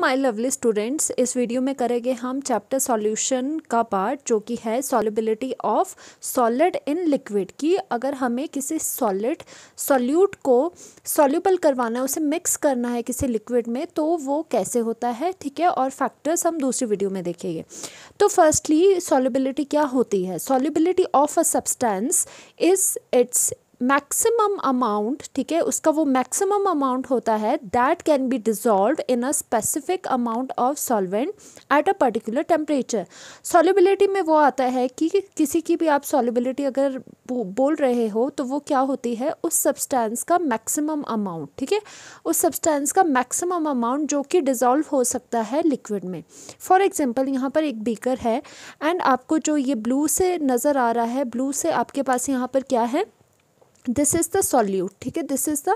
my my lovely students इस video में करेंगे हम चैप्टर सॉल्यूशन का पार्ट जो कि है solubility of solid in liquid कि अगर हमें किसी सॉलिड सॉल्यूट को सॉल्यूबल करवाना है उसे मिक्स करना है किसी लिक्विड में तो वो कैसे होता है ठीक है और फैक्टर्स हम दूसरी वीडियो में देखेंगे तो फर्स्टली सॉलिबिलिटी क्या होती है solubility of a substance is its maximum amount ठीक है उसका वो मैक्सिमम अमाउंट होता है that can be dissolve in a specific amount of solvent at a particular temperature solubility में वो आता है कि किसी की भी आप सॉलिबिलिटी अगर बोल रहे हो तो वो क्या होती है उस सब्सटेंस का मैक्सिमम अमाउंट ठीक है उस सब्सटेंस का मैक्सिमम अमाउंट जो कि डिज़ोल्व हो सकता है लिक्विड में फॉर एग्जाम्पल यहाँ पर एक बीकर है एंड आपको जो ये ब्लू से नज़र आ रहा है ब्लू से आपके पास यहाँ पर क्या है दिस इज़ द सॉल्यूट ठीक है this is the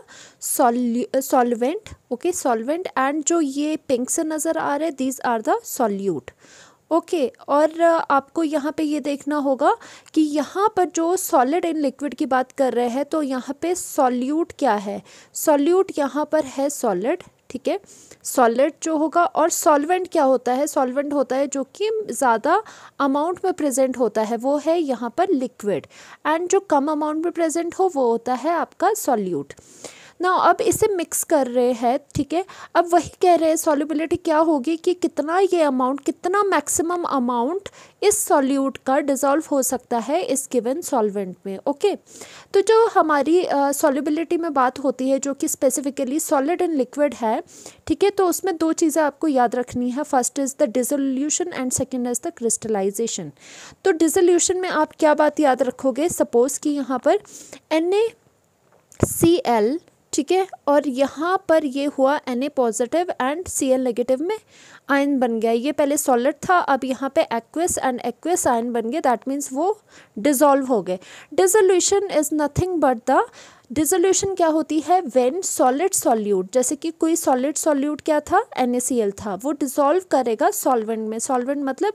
solvent okay solvent and जो ये पिंक से नज़र आ रहे हैं these are the solute okay okay, और uh, आपको यहाँ पे ये देखना होगा कि यहाँ पर जो सॉलिड एंड लिक्विड की बात कर रहे हैं तो यहाँ पे सॉल्यूट क्या है सॉल्यूट यहाँ पर है सॉलिड ठीक है सॉलिड जो होगा और सॉल्वेंट क्या होता है सॉल्वेंट होता है जो कि ज़्यादा अमाउंट में प्रेजेंट होता है वो है यहाँ पर लिक्विड एंड जो कम अमाउंट में प्रेजेंट हो वो होता है आपका सॉल्यूट ना अब इसे मिक्स कर रहे हैं ठीक है अब वही कह रहे हैं सॉल्युबिलिटी क्या होगी कि कितना ये अमाउंट कितना मैक्सिमम अमाउंट इस सॉल्यूट का डिज़ोल्व हो सकता है इस गिवन सॉल्वेंट में ओके तो जो हमारी सॉल्युबिलिटी uh, में बात होती है जो कि स्पेसिफिकली सॉलिड एंड लिक्विड है ठीक है तो उसमें दो चीज़ें आपको याद रखनी है first is the dissolution and second is the crystallization तो डिजोल्यूशन में आप क्या बात याद रखोगे सपोज़ कि यहाँ पर एन ए सी एल ठीक है और यहाँ पर ये हुआ N positive and C L negative में आयन बन गया ये पहले सॉलिड था अब यहाँ पे एक्वेस एंड एक्वेस आयन बन गए दैट मीन्स वो डिज़ोल्व हो गए dissolution is nothing but the dissolution क्या होती है वेन सॉलिड सॉल्यूट जैसे कि कोई सॉलिड सॉल्यूट क्या था एन था वो डिजोल्व करेगा सॉल्वेंट में सॉल्वेंट मतलब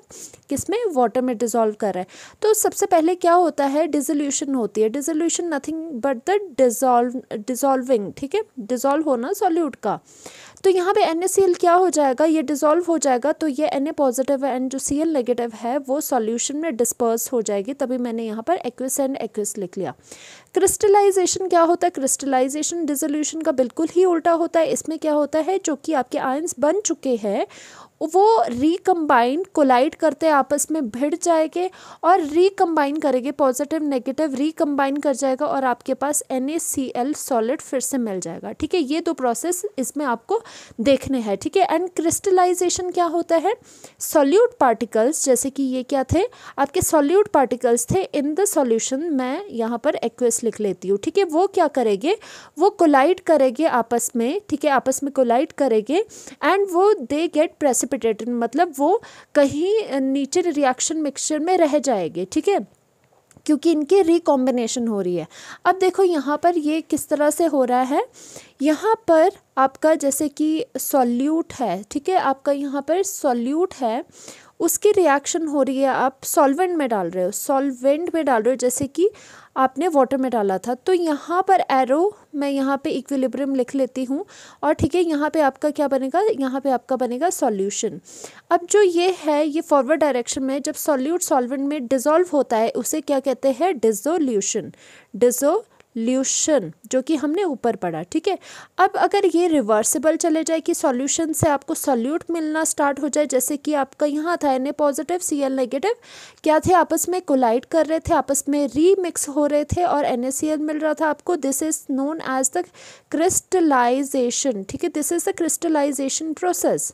किस में वाटर में डिजोल्व कर रहा है तो सबसे पहले क्या होता है डिजोल्यूशन होती है dissolution nothing but the dissolve dissolving ठीक है डिजोल्व होना सॉल्यूट का तो यहाँ पे एन क्या हो जाएगा ये डिज़ोल्व हो जाएगा तो ये एन पॉजिटिव एंड जो सी नेगेटिव है वो सॉल्यूशन में डिस्पर्स हो जाएगी तभी मैंने यहाँ पर एक्विस एंड एक्विस लिख लिया क्रिस्टलाइजेशन क्या होता है क्रिस्टलाइजेशन डिजोल्यूशन का बिल्कुल ही उल्टा होता है इसमें क्या होता है जो कि आपके आयंस बन चुके हैं वो रिकम्बाइन कोलाइड करते आपस में भिड़ जाएंगे और रिकम्बाइन करेंगे पॉजिटिव नेगेटिव रिकम्बाइन कर जाएगा और आपके पास एन सॉलिड फिर से मिल जाएगा ठीक है ये दो प्रोसेस इसमें आपको देखने हैं ठीक है एंड क्रिस्टलाइजेशन क्या होता है सॉल्यूट पार्टिकल्स जैसे कि ये क्या थे आपके सॉल्यूट पार्टिकल्स थे इन द सॉल्यूशन मैं यहाँ पर एक्वेस लिख लेती हूँ ठीक है वो क्या करेंगे वो कोलाइड करेंगे आपस में ठीक है आपस में कोलाइड करेंगे एंड वो दे गेट प्रेसिप प्रेसिपिटेटेड मतलब वो कहीं नीचे रिएक्शन मिक्सचर में रह जाएगी ठीक है क्योंकि इनकी रिकॉम्बिनेशन हो रही है अब देखो यहाँ पर ये किस तरह से हो रहा है यहाँ पर आपका जैसे कि सॉल्यूट है ठीक है आपका यहाँ पर सॉल्यूट है उसकी रिएक्शन हो रही है आप सॉल्वेंट में डाल रहे हो सॉल्वेंट में डाल रहे हो जैसे कि आपने वाटर में डाला था तो यहाँ पर एरो मैं यहाँ पे इक्विलिब्रियम लिख लेती हूँ और ठीक है यहाँ पे आपका क्या बनेगा यहाँ पे आपका बनेगा सॉल्यूशन अब जो ये है ये फॉरवर्ड डायरेक्शन में जब सॉल्यूट सॉल्वेंट में डिजोल्व होता है उसे क्या कहते हैं डिजोल्यूशन डिजो सॉल्यूशन जो कि हमने ऊपर पढ़ा ठीक है अब अगर ये रिवर्सिबल चले जाए कि सॉल्यूशन से आपको सॉल्यूट मिलना स्टार्ट हो जाए जैसे कि आपका यहाँ था N A positive C L negative क्या थे आपस में कोलाइड कर रहे थे आपस में रीमिक्स हो रहे थे और एन ए सी एल मिल रहा था आपको this is known as the crystallization ठीक है this is the crystallization process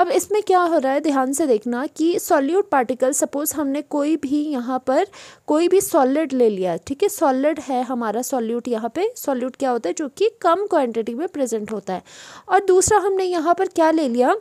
अब इसमें क्या हो रहा है ध्यान से देखना कि सॉल्यूट पार्टिकल सपोज़ हमने कोई भी यहाँ पर कोई भी सॉलिड ले लिया ठीक है सॉलिड है हमारा सॉल्यूट यहाँ पे सॉल्यूट क्या होता है जो कि कम क्वांटिटी में प्रेजेंट होता है और दूसरा हमने यहाँ पर क्या ले लिया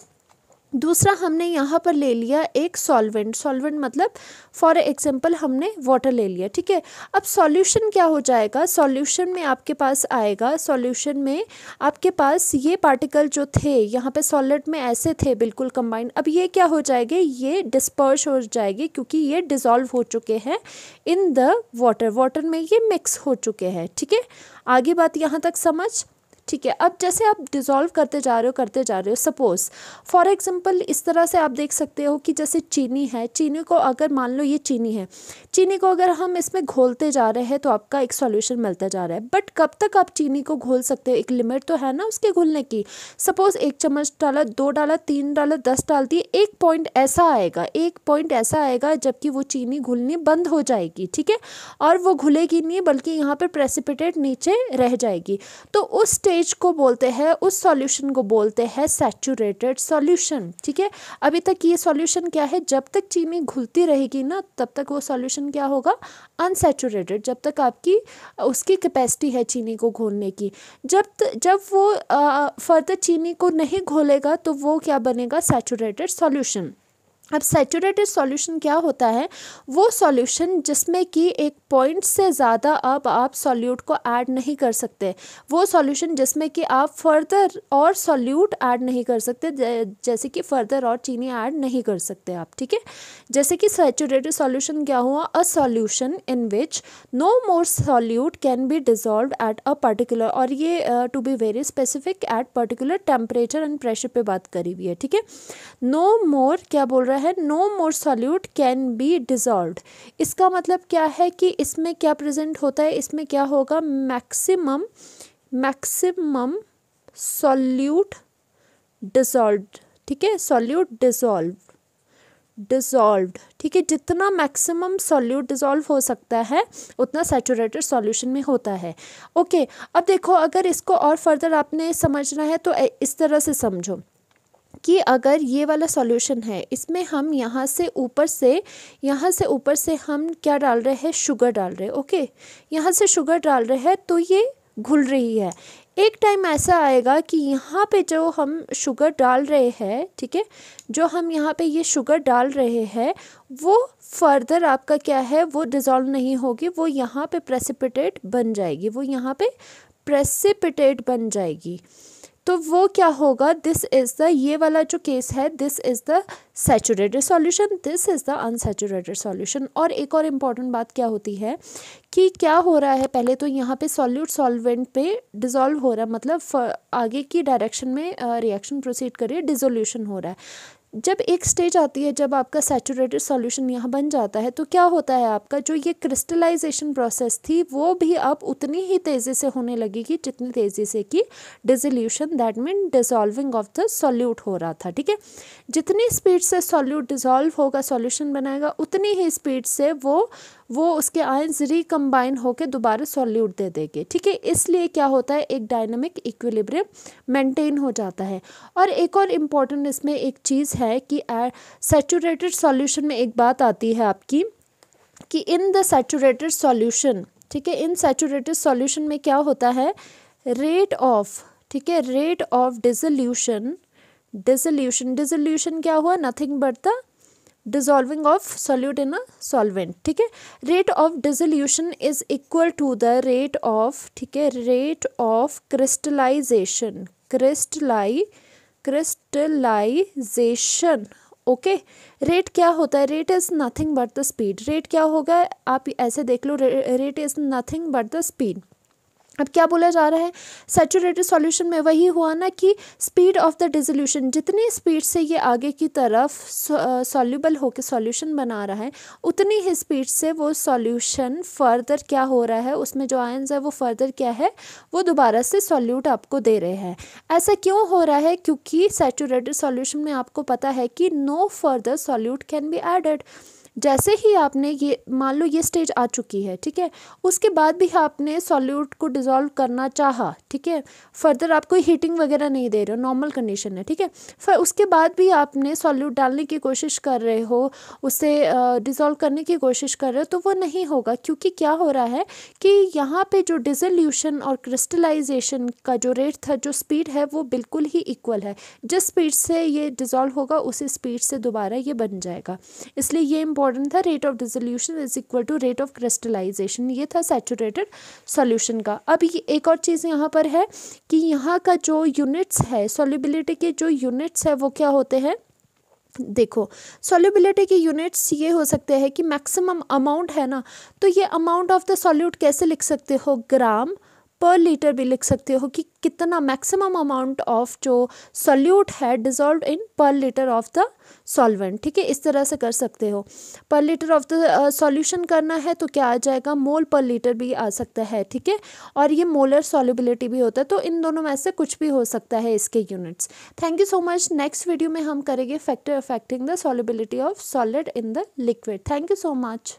दूसरा हमने यहाँ पर ले लिया एक सॉल्वेंट सॉल्वेंट मतलब फॉर एग्जांपल हमने वाटर ले लिया ठीक है अब सॉल्यूशन क्या हो जाएगा सॉल्यूशन में आपके पास आएगा सॉल्यूशन में आपके पास ये पार्टिकल जो थे यहाँ पे सॉलिड में ऐसे थे बिल्कुल कंबाइंड अब ये क्या हो जाएगा ये डिस्पर्श हो जाएगी क्योंकि ये डिज़ोल्व हो चुके हैं इन द वाटर वाटर में ये मिक्स हो चुके हैं ठीक है आगे बात यहाँ तक समझ ठीक है अब जैसे आप डिज़ोल्व करते जा रहे हो करते जा रहे हो सपोज़ फॉर एग्ज़ाम्पल इस तरह से आप देख सकते हो कि जैसे चीनी है चीनी को अगर मान लो ये चीनी है चीनी को अगर हम इसमें घोलते जा रहे हैं तो आपका एक सॉल्यूशन मिलता जा रहा है बट कब तक आप चीनी को घोल सकते हो एक लिमिट तो है ना उसके घुलने की सपोज़ एक चम्मच डाला दो डाला तीन डाला दस डाल दिए एक पॉइंट ऐसा आएगा एक पॉइंट ऐसा आएगा जबकि वो चीनी घुलनी बंद हो जाएगी ठीक है और वो घुलेगी नहीं बल्कि यहाँ पर प्रेसिपिटेड नीचे रह जाएगी तो उस स्टेज स्टेज को बोलते हैं उस सॉल्यूशन को बोलते हैं सैचुरेटेड सॉल्यूशन ठीक है अभी तक ये सॉल्यूशन क्या है जब तक चीनी घुलती रहेगी ना तब तक वो सॉल्यूशन क्या होगा अनसेचुरेटेड जब तक आपकी उसकी कैपेसिटी है चीनी को घोलने की जब त, जब वो फर्दर चीनी को नहीं घोलेगा तो वो क्या बनेगा सैचुरेटेड सॉल्यूशन अब सेचूरेटेड सॉल्यूशन क्या होता है वो सॉल्यूशन जिसमें कि एक पॉइंट से ज़्यादा अब आप सॉल्यूट को ऐड नहीं कर सकते वो सॉल्यूशन जिसमें कि आप फर्दर और सॉल्यूट ऐड नहीं कर सकते जैसे कि फर्दर और चीनी ऐड नहीं कर सकते आप ठीक है जैसे कि सेचूरेटेड सॉल्यूशन क्या हुआ a solution in which no more solute can be dissolve at a particular और ये to be very specific at particular temperature and pressure पर बात करी हुई है ठीक है नो मोर क्या बोल रहा है रहा है no more solute can be dissolve इसका मतलब क्या है कि इसमें क्या प्रेजेंट होता है इसमें क्या होगा मैक्सिमम मैक्सिमम सॉल्यूट डिज़ॉल्व ठीक है सॉल्यूट डिज़ॉल्व डिज़ोल्व ठीक है जितना मैक्सिमम सॉल्यूट डिज़ोल्व हो सकता है उतना सेचूरेटेड सॉल्यूशन में होता है ओके okay, अब देखो अगर इसको और फर्दर आपने समझना है तो इस तरह से समझो कि अगर ये वाला सॉल्यूशन है इसमें हम यहाँ से ऊपर से यहाँ से ऊपर से हम क्या डाल रहे हैं शुगर डाल रहे हैं ओके यहाँ से शुगर डाल रहे हैं तो ये घुल रही है एक टाइम ऐसा आएगा कि यहाँ पे जो हम शुगर डाल रहे हैं ठीक है जो हम यहाँ पे ये शुगर डाल रहे हैं वो फर्दर आपका क्या है वो डिज़ोल्व नहीं होगी वो यहाँ पे प्रेसिपिटेट बन जाएगी वो यहाँ पे प्रेसिपिटेट बन जाएगी तो वो क्या होगा दिस इज़ द ये वाला जो केस है this is the saturated solution this is the unsaturated solution और एक और इम्पॉर्टेंट बात क्या होती है कि क्या हो रहा है पहले तो यहाँ पे सॉल्यूट सॉल्वेंट पे डिज़ोल्व हो रहा है मतलब आगे की डायरेक्शन में रिएक्शन प्रोसीड करिए डिजोल्यूशन हो रहा है जब एक स्टेज आती है जब आपका सेचूरेटेड सॉल्यूशन यहाँ बन जाता है तो क्या होता है आपका जो ये क्रिस्टलाइजेशन प्रोसेस थी वो भी अब उतनी ही तेज़ी से होने लगेगी जितनी तेज़ी से कि dissolution that mean dissolving of the solute हो रहा था ठीक है जितनी स्पीड से सॉल्यूट डिजॉल्व होगा सॉल्यूशन बनाएगा उतनी ही स्पीड से वो वो उसके आयंस रिकम्बाइन होकर दोबारा सॉल्यूट दे देंगे ठीक है इसलिए क्या होता है एक डायनमिक इक्विलिब्रियम मेंटेन हो जाता है और एक और इम्पॉर्टेंट इसमें एक चीज़ है कि सेचूरेटेड सॉल्यूशन में एक बात आती है आपकी कि इन द सेचूरेटेड सॉल्यूशन ठीक है इन सेचूरेटेड सॉल्यूशन में क्या होता है रेट ऑफ ठीक है rate of dissolution dissolution dissolution क्या हुआ nothing but the dissolving of solute in a solvent ठीक है rate of dissolution is equal to the rate of ठीक है rate of crystallization crystalli crystallization okay rate क्या होता है rate is nothing but the speed rate क्या होगा आप ऐसे देख लो rate is nothing but the speed अब क्या बोला जा रहा है सेचूरेटेड सॉल्यूशन में वही हुआ ना कि स्पीड ऑफ द डिजोल्यूशन जितनी स्पीड से ये आगे की तरफ सॉल्यूबल होकर सॉल्यूशन बना रहा है उतनी ही स्पीड से वो सॉल्यूशन फर्दर क्या हो रहा है उसमें जो आयंस है वो फर्दर क्या है वो दोबारा से सॉल्यूट आपको दे रहे हैं ऐसा क्यों हो रहा है क्योंकि सेचूरेटेड सॉल्यूशन में आपको पता है कि no further solute can be added जैसे ही आपने ये मान लो ये स्टेज आ चुकी है ठीक है उसके बाद भी आपने सॉल्यूट को डिज़ोल्व करना चाहा ठीक है फर्दर आप कोई हीटिंग वगैरह नहीं दे रहे हो नॉर्मल कंडीशन है ठीक है फिर उसके बाद भी आपने सॉल्यूट डालने की कोशिश कर रहे हो उसे डिज़ोल्व करने की कोशिश कर रहे हो तो वो नहीं होगा क्योंकि क्या हो रहा है कि यहाँ पर जो डिजोल्यूशन और क्रिस्टलाइजेशन का जो रेट था जो स्पीड है वो बिल्कुल ही इक्वल है जिस स्पीड से ये डिज़ोल्व होगा उसी स्पीड से दोबारा ये बन जाएगा इसलिए ये इंपॉर्टेंट था rate of dissolution is equal to rate of crystallization ये था सेचूरेटेड सॉल्यूशन का अब ये एक और चीज़ यहाँ पर है कि यहाँ का जो यूनिट्स है सॉल्युबिलिटी के जो यूनिट्स है वो क्या होते हैं देखो सॉल्युबिलिटी के यूनिट्स ये हो सकते हैं कि मैक्सिमम अमाउंट है ना तो ये अमाउंट ऑफ द सॉल्यूट कैसे लिख सकते हो ग्राम पर लीटर भी लिख सकते हो कि कितना मैक्सिमम अमाउंट ऑफ जो सॉल्यूट है dissolve in per litre of the solvent ठीक है इस तरह से कर सकते हो पर लीटर ऑफ द सॉल्यूशन करना है तो क्या आ जाएगा मोल पर लीटर भी आ सकता है ठीक है और ये मोलर सॉल्युबिलिटी भी होता है तो इन दोनों में से कुछ भी हो सकता है इसके units thank you so much next video में हम करेंगे factor affecting the solubility of solid in the liquid thank you so much